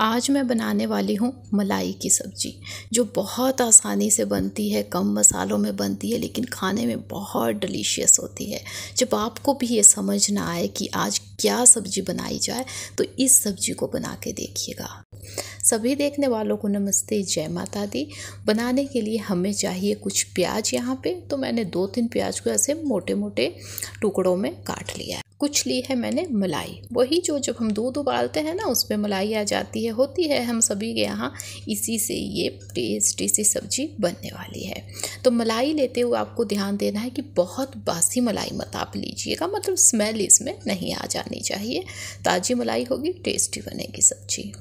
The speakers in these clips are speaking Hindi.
आज मैं बनाने वाली हूँ मलाई की सब्ज़ी जो बहुत आसानी से बनती है कम मसालों में बनती है लेकिन खाने में बहुत डिलीशियस होती है जब आपको भी ये समझ ना आए कि आज क्या सब्ज़ी बनाई जाए तो इस सब्ज़ी को बना के देखिएगा सभी देखने वालों को नमस्ते जय माता दी बनाने के लिए हमें चाहिए कुछ प्याज यहाँ पे तो मैंने दो तीन प्याज को ऐसे मोटे मोटे टुकड़ों में काट लिया है कुछ ली है मैंने मलाई वही जो जब हम दूध उबालते हैं ना उसमें मलाई आ जाती है होती है हम सभी के यहाँ इसी से ये टेस्टी सी सब्जी बनने वाली है तो मलाई लेते हुए आपको ध्यान देना है कि बहुत बासी मलाई मत आप लीजिएगा मतलब स्मेल इसमें नहीं आ जानी चाहिए ताज़ी मलाई होगी टेस्टी बनेगी सब्जी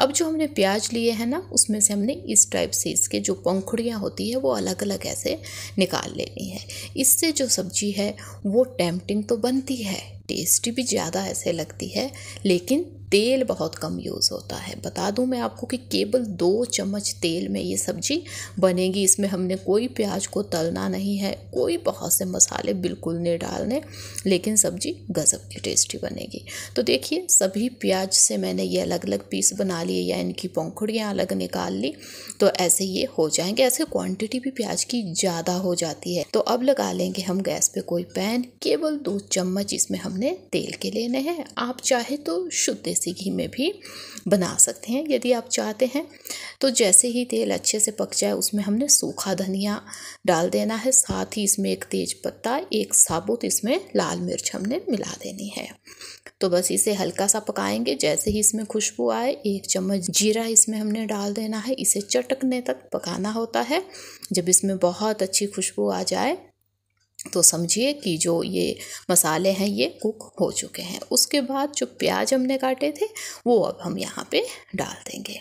अब जो हमने प्याज लिए हैं ना उसमें से हमने इस टाइप से इसके जो पंखुड़ियाँ होती है वो अलग अलग ऐसे निकाल लेनी है इससे जो सब्जी है वो टैम्पटिंग तो बनती है टेस्टी भी ज़्यादा ऐसे लगती है लेकिन तेल बहुत कम यूज़ होता है बता दूं मैं आपको कि केवल दो चम्मच तेल में ये सब्ज़ी बनेगी इसमें हमने कोई प्याज को तलना नहीं है कोई बहुत से मसाले बिल्कुल नहीं डालने लेकिन सब्ज़ी गज़ब की टेस्टी बनेगी तो देखिए सभी प्याज से मैंने ये अलग अलग पीस बना लिए या इनकी पंखुड़ियाँ अलग निकाल ली तो ऐसे ये हो जाएंगे ऐसे क्वान्टिटी भी प्याज की ज़्यादा हो जाती है तो अब लगा लेंगे हम गैस पर कोई पैन केवल दो चम्मच इसमें हमने तेल के लेने हैं आप चाहे तो शुद्ध देसी घी में भी बना सकते हैं यदि आप चाहते हैं तो जैसे ही तेल अच्छे से पक जाए उसमें हमने सूखा धनिया डाल देना है साथ ही इसमें एक तेज पत्ता एक साबुत इसमें लाल मिर्च हमने मिला देनी है तो बस इसे हल्का सा पकाएंगे जैसे ही इसमें खुशबू आए एक चम्मच जीरा इसमें हमने डाल देना है इसे चटकने तक पकाना होता है जब इसमें बहुत अच्छी खुशबू आ जाए तो समझिए कि जो ये मसाले हैं ये कुक हो चुके हैं उसके बाद जो प्याज हमने काटे थे वो अब हम यहाँ पे डाल देंगे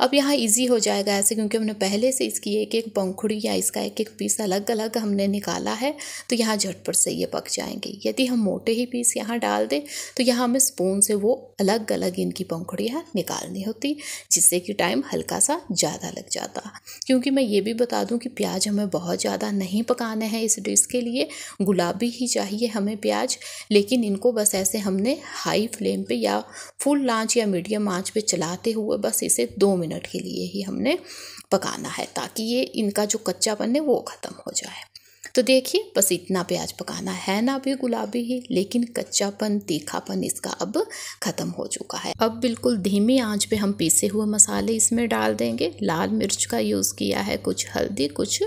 अब यहाँ इजी हो जाएगा ऐसे क्योंकि हमने पहले से इसकी एक एक पंखुड़ी या इसका एक एक पीस अलग अलग हमने निकाला है तो यहाँ झटपट से ये पक जाएंगे यदि हम मोटे ही पीस यहाँ डाल दें तो यहाँ हमें स्पून से वो अलग अलग इनकी पंखुड़ियाँ निकालनी होती जिससे कि टाइम हल्का सा ज़्यादा लग जाता क्योंकि मैं ये भी बता दूँ कि प्याज हमें बहुत ज़्यादा नहीं पकाने हैं इस डिश के लिए गुलाबी ही चाहिए हमें प्याज लेकिन इनको बस ऐसे हमने हाई फ्लेम पे या फुल आँच या मीडियम आँच पर चलाते हुए बस इसे दो मिनट के लिए ही हमने पकाना है ताकि ये इनका जो कच्चापन है वो ख़त्म हो जाए तो देखिए बस इतना प्याज पकाना है ना अभी गुलाबी ही लेकिन कच्चापन तीखापन इसका अब ख़त्म हो चुका है अब बिल्कुल धीमी आंच पे हम पीसे हुए मसाले इसमें डाल देंगे लाल मिर्च का यूज़ किया है कुछ हल्दी कुछ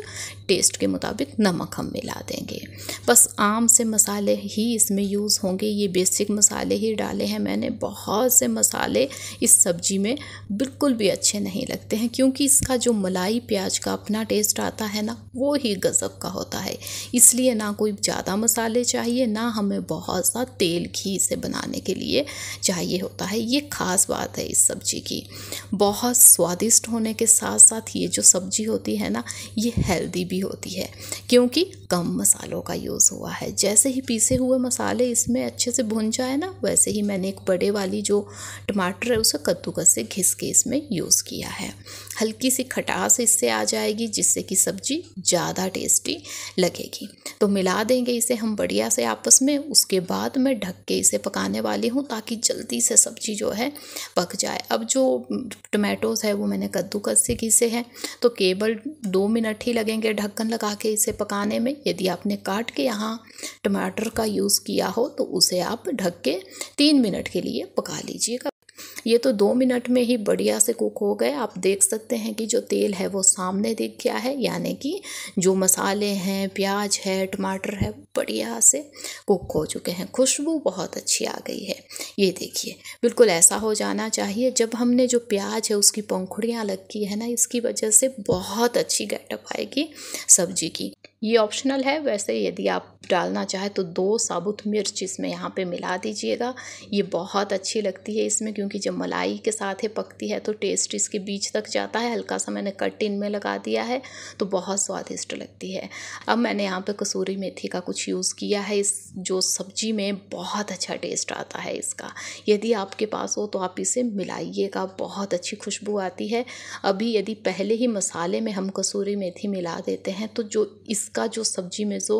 टेस्ट के मुताबिक नमक हम मिला देंगे बस आम से मसाले ही इसमें यूज़ होंगे ये बेसिक मसाले ही डाले हैं मैंने बहुत से मसाले इस सब्जी में बिल्कुल भी अच्छे नहीं लगते हैं क्योंकि इसका जो मलाई प्याज का अपना टेस्ट आता है ना वो ही गज़ब का होता है इसलिए ना कोई ज़्यादा मसाले चाहिए ना हमें बहुत सा तेल घी से बनाने के लिए चाहिए हो होता है ये खास बात है इस सब्जी की बहुत स्वादिष्ट होने के साथ साथ ये जो सब्जी होती है ना ये हेल्दी भी होती है क्योंकि कम मसालों का यूज़ हुआ है जैसे ही पीसे हुए मसाले इसमें अच्छे से भुन जाए ना वैसे ही मैंने एक बड़े वाली जो टमाटर है उसे कद्दूकस से घिस के इसमें यूज़ किया है हल्की सी खटास इससे आ जाएगी जिससे कि सब्जी ज़्यादा टेस्टी लगेगी तो मिला देंगे इसे हम बढ़िया से आपस में उसके बाद मैं ढक के इसे पकाने वाली हूँ ताकि जल्दी से सब्जी जो है पक जाए अब जो टमाटोज़ है वो मैंने कद्दूकस से घिसे हैं तो केवल दो मिनट ही लगेंगे ढक्कन लगा के इसे पकाने में यदि आपने काट के यहाँ टमाटर का यूज़ किया हो तो उसे आप ढक के तीन मिनट के लिए पका लीजिएगा ये तो दो मिनट में ही बढ़िया से कुक हो गए आप देख सकते हैं कि जो तेल है वो सामने दिख गया है यानी कि जो मसाले हैं प्याज है टमाटर है बढ़िया से कुक हो चुके हैं खुशबू बहुत अच्छी आ गई है ये देखिए बिल्कुल ऐसा हो जाना चाहिए जब हमने जो प्याज है उसकी पंखुड़ियाँ लग की है ना इसकी वजह से बहुत अच्छी गेटअप आएगी सब्जी की ये ऑप्शनल है वैसे यदि आप डालना चाहे तो दो साबुत मिर्च इसमें यहाँ पे मिला दीजिएगा ये बहुत अच्छी लगती है इसमें क्योंकि जब मलाई के साथ ही पकती है तो टेस्ट इसके बीच तक जाता है हल्का सा मैंने कट इन में लगा दिया है तो बहुत स्वादिष्ट लगती है अब मैंने यहाँ पे कसूरी मेथी का कुछ यूज़ किया है इस जो सब्जी में बहुत अच्छा टेस्ट आता है इसका यदि आपके पास हो तो आप इसे मिलाइएगा बहुत अच्छी खुशबू आती है अभी यदि पहले ही मसाले में हम कसूरी मेथी मिला देते हैं तो जो इस इसका जो सब्जी में जो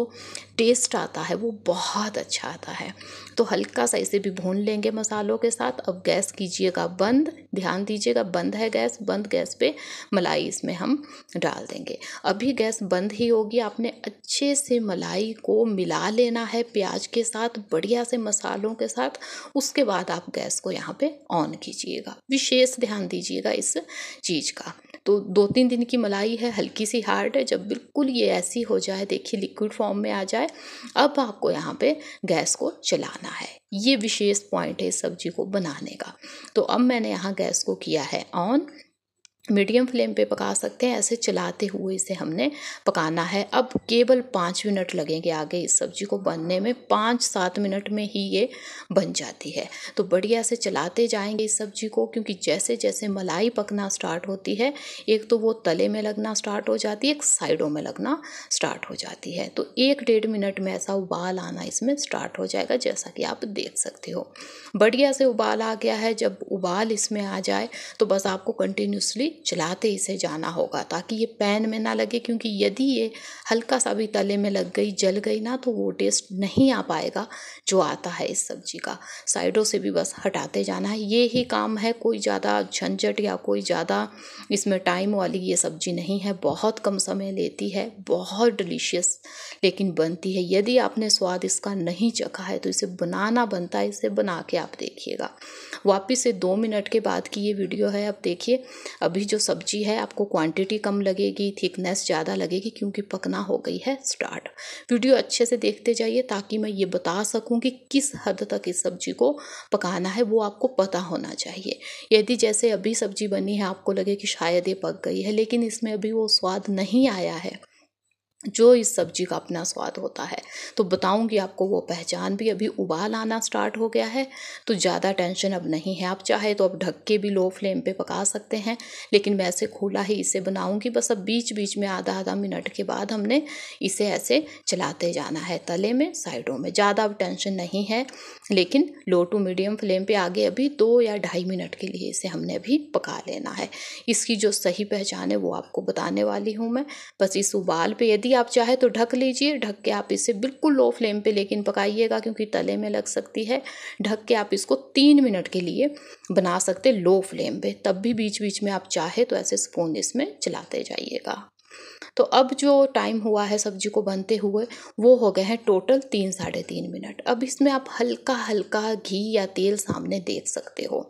टेस्ट आता है वो बहुत अच्छा आता है तो हल्का सा इसे भी भून लेंगे मसालों के साथ अब गैस कीजिएगा बंद ध्यान दीजिएगा बंद है गैस बंद गैस पे मलाई इसमें हम डाल देंगे अभी गैस बंद ही होगी आपने अच्छे से मलाई को मिला लेना है प्याज के साथ बढ़िया से मसालों के साथ उसके बाद आप गैस को यहाँ पे ऑन कीजिएगा विशेष ध्यान दीजिएगा इस चीज़ का तो दो तीन दिन की मलाई है हल्की सी हार्ड है जब बिल्कुल ये ऐसी हो जाए देखिए लिक्विड फॉर्म में आ जाए अब आपको यहाँ पे गैस को चलाना है ये विशेष पॉइंट है इस सब्जी को बनाने का तो अब मैंने यहाँ गैस को किया है ऑन मीडियम फ्लेम पे पका सकते हैं ऐसे चलाते हुए इसे हमने पकाना है अब केवल पाँच मिनट लगेंगे आगे इस सब्जी को बनने में पाँच सात मिनट में ही ये बन जाती है तो बढ़िया से चलाते जाएंगे इस सब्जी को क्योंकि जैसे जैसे मलाई पकना स्टार्ट होती है एक तो वो तले में लगना स्टार्ट हो जाती है एक साइडों में लगना स्टार्ट हो जाती है तो एक डेढ़ मिनट में ऐसा उबाल आना इसमें स्टार्ट हो जाएगा जैसा कि आप देख सकते हो बढ़िया से उबाल आ गया है जब उबाल इसमें आ जाए तो बस आपको कंटिन्यूसली चलाते इसे जाना होगा ताकि ये पैन में ना लगे क्योंकि यदि ये हल्का सा भी तले में लग गई जल गई ना तो वो टेस्ट नहीं आ पाएगा जो आता है इस सब्जी का साइडों से भी बस हटाते जाना है ये ही काम है कोई ज़्यादा झंझट या कोई ज़्यादा इसमें टाइम वाली ये सब्जी नहीं है बहुत कम समय लेती है बहुत डिलीशियस लेकिन बनती है यदि आपने स्वाद इसका नहीं चखा है तो इसे बनाना बनता है इसे बना के आप देखिएगा वापिस से दो मिनट के बाद की ये वीडियो है आप देखिए अभी अभी जो सब्जी है आपको क्वांटिटी कम लगेगी थिकनेस ज़्यादा लगेगी क्योंकि पकना हो गई है स्टार्ट वीडियो अच्छे से देखते जाइए ताकि मैं ये बता सकूँ कि किस हद तक इस सब्जी को पकाना है वो आपको पता होना चाहिए यदि जैसे अभी सब्जी बनी है आपको लगे कि शायद ये पक गई है लेकिन इसमें अभी वो स्वाद नहीं आया है जो इस सब्जी का अपना स्वाद होता है तो बताऊंगी आपको वो पहचान भी अभी उबाल आना स्टार्ट हो गया है तो ज़्यादा टेंशन अब नहीं है आप चाहे तो अब ढक के भी लो फ्लेम पे पका सकते हैं लेकिन मैं ऐसे खुला ही इसे बनाऊंगी बस अब बीच बीच में आधा आधा मिनट के बाद हमने इसे ऐसे चलाते जाना है तले में साइडों में ज़्यादा अब टेंशन नहीं है लेकिन लो टू मीडियम फ्लेम पर आगे अभी दो या ढाई मिनट के लिए इसे हमने अभी पका लेना है इसकी जो सही पहचान है वो आपको बताने वाली हूँ मैं बस इस उबाल पर यदि यदि आप चाहे तो ढक लीजिए ढक के आप इसे बिल्कुल लो फ्लेम पे लेकिन पकाइएगा क्योंकि तले में लग सकती है ढक के आप इसको तीन मिनट के लिए बना सकते लो फ्लेम पे तब भी बीच बीच में आप चाहे तो ऐसे स्पून इसमें चलाते जाइएगा तो अब जो टाइम हुआ है सब्जी को बनते हुए वो हो गए हैं टोटल तीन साढ़े तीन मिनट अब इसमें आप हल्का हल्का घी या तेल सामने देख सकते हो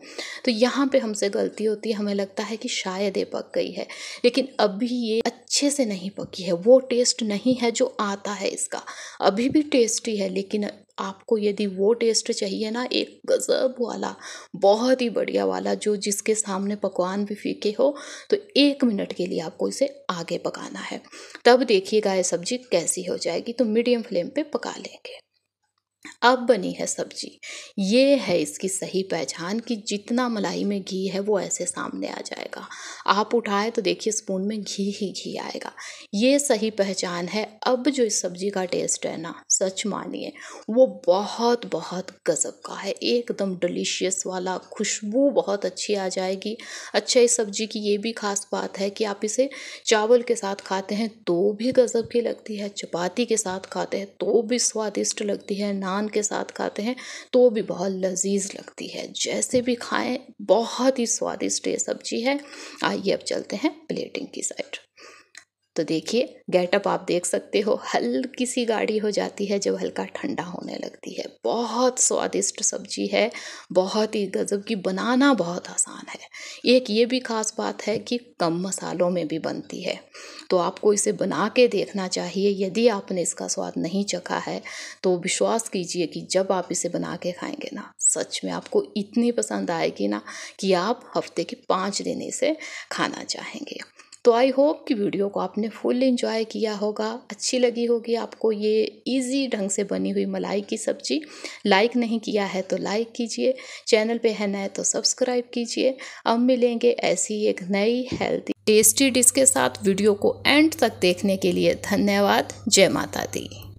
तो यहाँ पे हमसे गलती होती है हमें लगता है कि शायद ये पक गई है लेकिन अभी ये अच्छे से नहीं पकी है वो टेस्ट नहीं है जो आता है इसका अभी भी टेस्टी है लेकिन आपको यदि वो टेस्ट चाहिए ना एक गज़ब वाला बहुत ही बढ़िया वाला जो जिसके सामने पकवान भी फीके हो तो एक मिनट के लिए आपको इसे आगे पकाना है तब देखिएगा ये सब्ज़ी कैसी हो जाएगी तो मीडियम फ्लेम पे पका लेंगे अब बनी है सब्जी ये है इसकी सही पहचान कि जितना मलाई में घी है वो ऐसे सामने आ जाएगा आप उठाए तो देखिए स्पून में घी ही घी आएगा ये सही पहचान है अब जो इस सब्जी का टेस्ट है ना सच मानिए वो बहुत बहुत गज़ब का है एकदम डिलीशियस वाला खुशबू बहुत अच्छी आ जाएगी अच्छा इस सब्जी की ये भी खास बात है कि आप इसे चावल के साथ खाते हैं तो भी गज़ब की लगती है चपाती के साथ खाते हैं तो भी स्वादिष्ट लगती है नान के साथ खाते हैं तो भी बहुत लजीज लगती है जैसे भी खाएं बहुत ही स्वादिष्ट ये सब्जी है आइए अब चलते हैं प्लेटिंग की साइड तो देखिए गेटअप आप देख सकते हो हल्की सी गाढ़ी हो जाती है जब हल्का ठंडा होने लगती है बहुत स्वादिष्ट सब्जी है बहुत ही गज़ब की बनाना बहुत आसान है एक ये भी ख़ास बात है कि कम मसालों में भी बनती है तो आपको इसे बना के देखना चाहिए यदि आपने इसका स्वाद नहीं चखा है तो विश्वास कीजिए कि जब आप इसे बना के खाएंगे ना सच में आपको इतनी पसंद आएगी ना कि आप हफ्ते के पाँच दिन इसे खाना चाहेंगे तो आई होप कि वीडियो को आपने फुल इंजॉय किया होगा अच्छी लगी होगी आपको ये इजी ढंग से बनी हुई मलाई की सब्ज़ी लाइक नहीं किया है तो लाइक कीजिए चैनल पे है नए तो सब्सक्राइब कीजिए अब मिलेंगे ऐसी एक नई हेल्थी टेस्टी डिश के साथ वीडियो को एंड तक देखने के लिए धन्यवाद जय माता दी